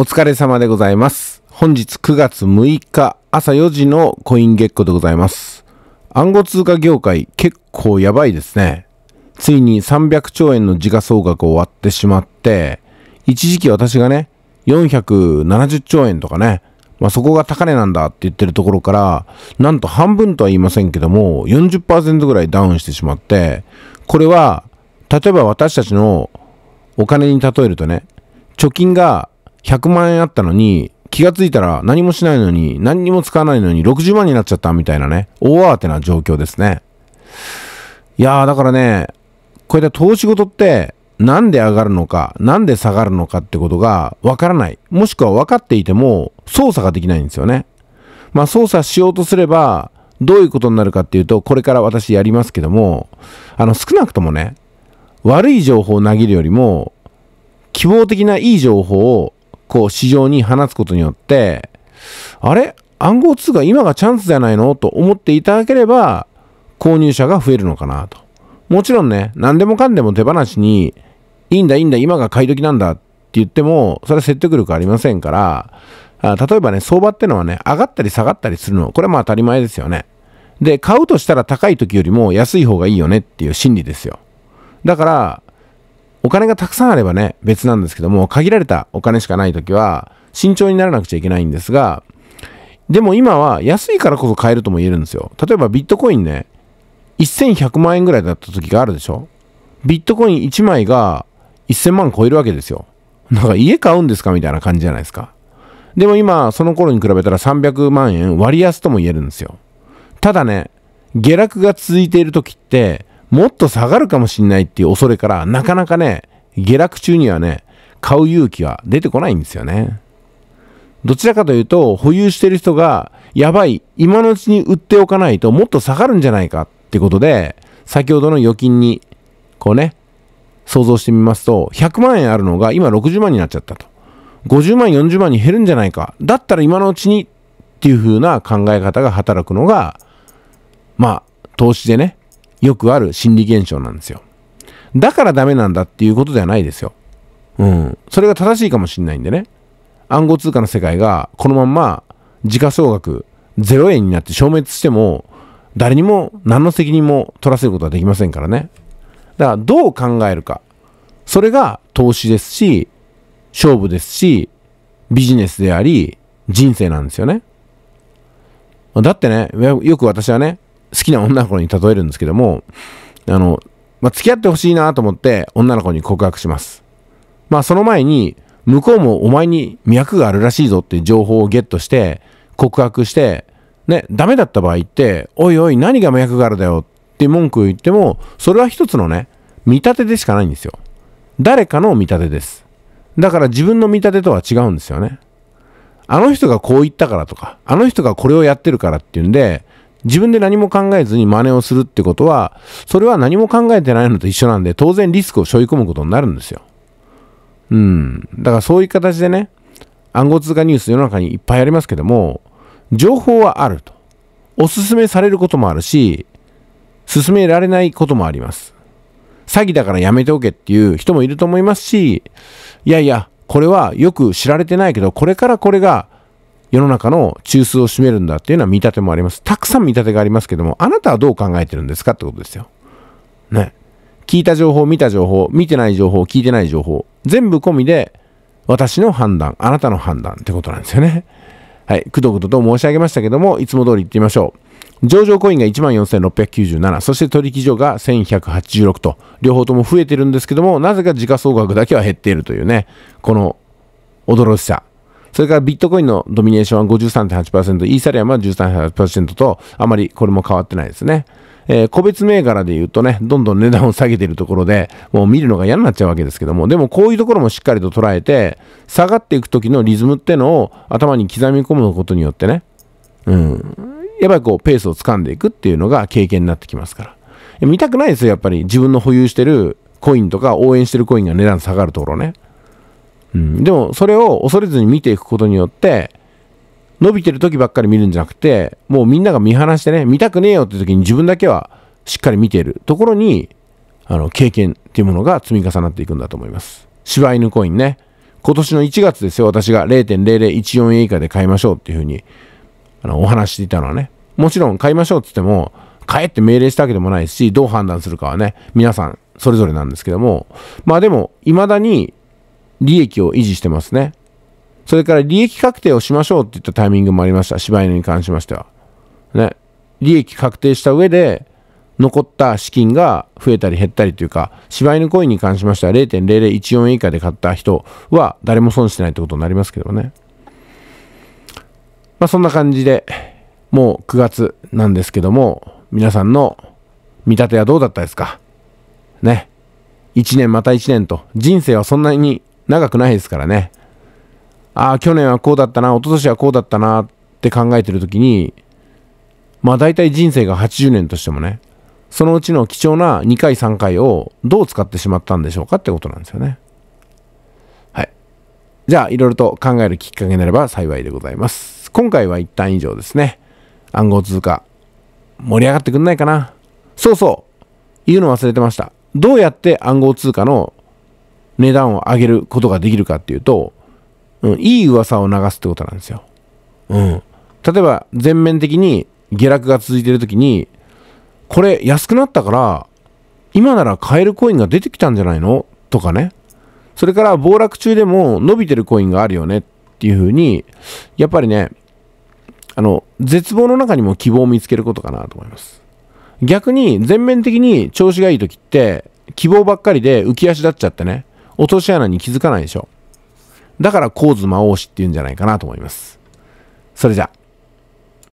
お疲れ様でございます。本日9月6日朝4時のコインゲッコでございます。暗号通貨業界結構やばいですね。ついに300兆円の時価総額を割ってしまって、一時期私がね、470兆円とかね、まあ、そこが高値なんだって言ってるところから、なんと半分とは言いませんけども、40%ぐらいダウンしてしまって、これは、例えば私たちのお金に例えるとね、貯金が100万円あったのに、気がついたら何もしないのに、何にも使わないのに60万になっちゃったみたいなね、大慌てな状況ですね。いやー、だからね、こういった投資事って、なんで上がるのか、なんで下がるのかってことがわからない。もしくは分かっていても操作ができないんですよね。まあ操作しようとすれば、どういうことになるかっていうと、これから私やりますけども、あの少なくともね、悪い情報を投げるよりも、希望的ないい情報をこう市場に放つことによって、あれ暗号通貨今がチャンスじゃないのと思っていただければ、購入者が増えるのかなと。もちろんね、何でもかんでも手放しに、いいんだいいんだ今が買い時なんだって言っても、それは説得力ありませんから、あ例えばね、相場ってのはね、上がったり下がったりするの、これはまあ当たり前ですよね。で、買うとしたら高い時よりも安い方がいいよねっていう心理ですよ。だから、お金がたくさんあればね、別なんですけども、限られたお金しかないときは、慎重にならなくちゃいけないんですが、でも今は安いからこそ買えるとも言えるんですよ。例えばビットコインね、1100万円ぐらいだった時があるでしょビットコイン1枚が1000万超えるわけですよ。なんか家買うんですかみたいな感じじゃないですか。でも今、その頃に比べたら300万円割安とも言えるんですよ。ただね、下落が続いている時って、もっと下がるかもしんないっていう恐れから、なかなかね、下落中にはね、買う勇気は出てこないんですよね。どちらかというと、保有してる人が、やばい、今のうちに売っておかないともっと下がるんじゃないかってことで、先ほどの預金に、こうね、想像してみますと、100万円あるのが今60万になっちゃったと。50万、40万に減るんじゃないか。だったら今のうちにっていう風な考え方が働くのが、まあ、投資でね、よくある心理現象なんですよ。だからダメなんだっていうことではないですよ。うん。それが正しいかもしんないんでね。暗号通貨の世界がこのまんま時価総額0円になって消滅しても誰にも何の責任も取らせることはできませんからね。だからどう考えるか。それが投資ですし、勝負ですし、ビジネスであり、人生なんですよね。だってね、よく私はね、好きな女の子に例えるんですけども、あの、まあ、付き合ってほしいなと思って女の子に告白します。まあ、その前に、向こうもお前に脈があるらしいぞっていう情報をゲットして、告白して、ね、ダメだった場合って、おいおい、何が脈があるだよって文句を言っても、それは一つのね、見立てでしかないんですよ。誰かの見立てです。だから自分の見立てとは違うんですよね。あの人がこう言ったからとか、あの人がこれをやってるからっていうんで、自分で何も考えずに真似をするってことは、それは何も考えてないのと一緒なんで、当然リスクを背負い込むことになるんですよ。うん。だからそういう形でね、暗号通貨ニュース世の中にいっぱいありますけども、情報はあると。おすすめされることもあるし、勧められないこともあります。詐欺だからやめておけっていう人もいると思いますし、いやいや、これはよく知られてないけど、これからこれが世の中の中枢を占めるんだっていうのは見立てもあります。たくさん見立てがありますけども、あなたはどう考えてるんですかってことですよ。ね。聞いた情報、見た情報、見てない情報、聞いてない情報、全部込みで、私の判断、あなたの判断ってことなんですよね。はい。くどくどと申し上げましたけども、いつも通り言ってみましょう。上場コインが14,697、そして取引所が1,186と、両方とも増えてるんですけども、なぜか時価総額だけは減っているというね、この驚しさ。それからビットコインのドミネーションは53.8%、イーサリアムは13.8%と、あまりこれも変わってないですね。えー、個別銘柄で言うとね、どんどん値段を下げているところで、もう見るのが嫌になっちゃうわけですけども、でもこういうところもしっかりと捉えて、下がっていく時のリズムってのを頭に刻み込むことによってね、うん、やっぱりこうペースを掴んでいくっていうのが経験になってきますから。見たくないですよ、やっぱり自分の保有してるコインとか応援してるコインが値段下がるところね。うん、でもそれを恐れずに見ていくことによって伸びてる時ばっかり見るんじゃなくてもうみんなが見放してね見たくねえよって時に自分だけはしっかり見ているところにあの経験っていうものが積み重なっていくんだと思います柴犬コインね今年の1月ですよ私が0.0014円以下で買いましょうっていうふうにあのお話していたのはねもちろん買いましょうって言っても買えって命令したわけでもないしどう判断するかはね皆さんそれぞれなんですけどもまあでも未だに利益を維持してますね。それから利益確定をしましょうって言ったタイミングもありました。柴犬に関しましては。ね。利益確定した上で、残った資金が増えたり減ったりというか、柴犬コインに関しましては0.0014円以下で買った人は誰も損してないってことになりますけどね。まあそんな感じで、もう9月なんですけども、皆さんの見立てはどうだったですかね。1年また1年と、人生はそんなに長くないですからね。ああ、去年はこうだったな、一昨年はこうだったなって考えてる時に、まあ大体人生が80年としてもね、そのうちの貴重な2回3回をどう使ってしまったんでしょうかってことなんですよね。はい。じゃあ、いろいろと考えるきっかけになれば幸いでございます。今回は一旦以上ですね。暗号通貨、盛り上がってくんないかな。そうそう。言うの忘れてました。どうやって暗号通貨の値段を上げることができるかっていうと、うん、いい噂を流すってことなんですよ。うん。例えば、全面的に下落が続いてる時に、これ安くなったから、今なら買えるコインが出てきたんじゃないのとかね。それから暴落中でも伸びてるコインがあるよねっていう風に、やっぱりね、あの、絶望の中にも希望を見つけることかなと思います。逆に全面的に調子がいい時って、希望ばっかりで浮き足立っちゃってね、落とし穴に気づかないでしょ。だから、香魔王子って言うんじゃないかなと思います。それじゃあ。